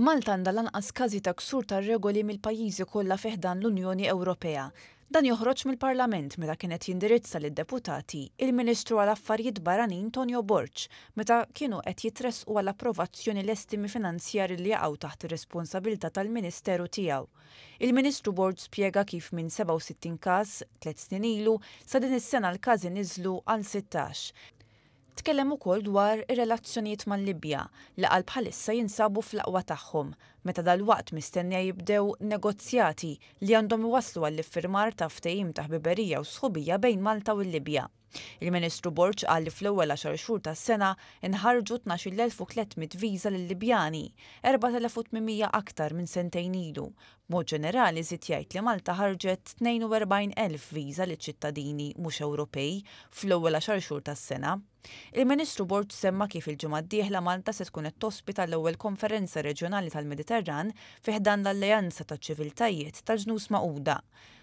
Malta għandha lanqas każi ta' ksur ta' regoli mill-pajjiżi kollha feħdan l-Unjoni Ewropea. Dan joħroġ mill-Parlament meta kienet jindirizza lid deputati il-Ministru għal affarijiet Baranin Tonio Borċ meta kienu qed jitresqu għal approvazzjoni l-estimi finanzjari li jaqgħu taħt ir-responsabilità tal-Ministeru tiegħu. Il-Ministru Borċ spjega kif minn 67 każ tliet snin ilu sa din is-sena l-każi niżlu għal 16. Tkellem ukoll dwar ir-relazzjonijiet mal-Libja li qal bħalissa jinsabu fl-aqwa tagħhom meta dal-waqt mistennija jibdew negozjati li għandhom iwaslu għall-iffirmar ta' ftehim ta' biberija u sħubija bejn Malta u l-Libja. Il-Ministru Borċ għalli fl-ewwel 10 xhur tas-sena inħarġu 12,300 viża lill-Libjani, 4,800 aktar minn sentejn ilu. Mod ġenerali żitt jgħid li Malta ħarġet 42,000 viża liċ ċittadini mhux Ewropej fl-ewwel 10 xhur tas-sena. Il-Ministru Borċ semma kif il-ġimgħa d-dieħla Malta se tkun qed tospita l-ewwel konferenza reġjonali tal-Mediterran ħdan l-Alleanza taċ-ċiviltajiet tal-ġnus Maquda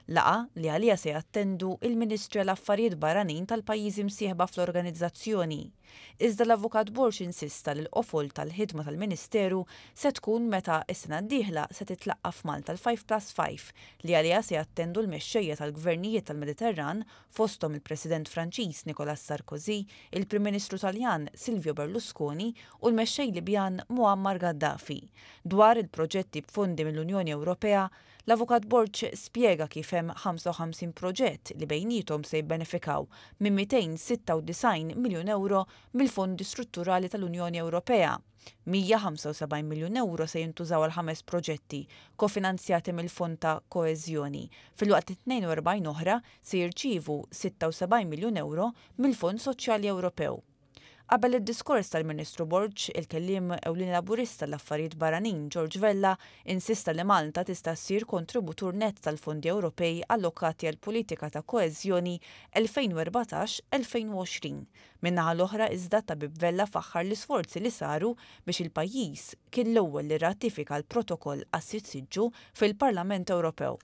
laqa li għalija se jattendu il-Ministri l-Affarijiet Barranin tal-pajjiżi msieħba fl-organizzazzjoni. Iżda l-Avukat Borx insista li l-qofol tal-ħidma tal-Ministeru se tkun meta is-sena d-dieħla se titlaqqa f'Malta l-5 plus 5 li għalija se jattendu l-mexxejja tal-Gvernijiet tal-Mediterran fostom il-President Franċiż Nicolas Sarkozy, il-Prim Ministru Taljan Silvio Berlusconi u l-mexxej Libjan Muammar Gaddafi dwar il-proġetti b'fondi mill-Unjoni Ewropea L-Avukat Borċ spiega kif hemm 55 proġett li bejnietom se jibbenefikaw minn 296 miljun euro mill-Fondi Strutturali tal-Unjoni Ewropea. 175 miljun euro se jintużaw għal ħames proġetti kofinanzjati mill-Fond ta' Koeżjoni. Fil-waqt 42 oħra se jirċivu 76 miljun euro mill-Fond Soċjali Ewropew. Qabel id-diskors tal-Ministru Borġ, il-kellim ewlin laburista l-affarijiet barranin George Vella insista li Malta tista' ssir kontributur net tal-fondi Ewropej allokati għal politika ta' koeżjoni 2014-2020. Minnaħa l-oħra iżda tabib Vella faħħar l-isforzi li saru biex il-pajjiż kien l-ewwel li ratifika l-protokoll għas-sitt fil-Parlament Ewropew.